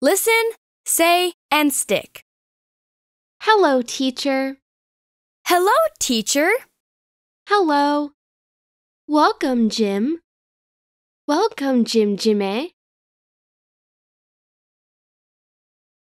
Listen, say, and stick. Hello, teacher. Hello, teacher. Hello. Welcome, Jim. Welcome, Jim Jimmy.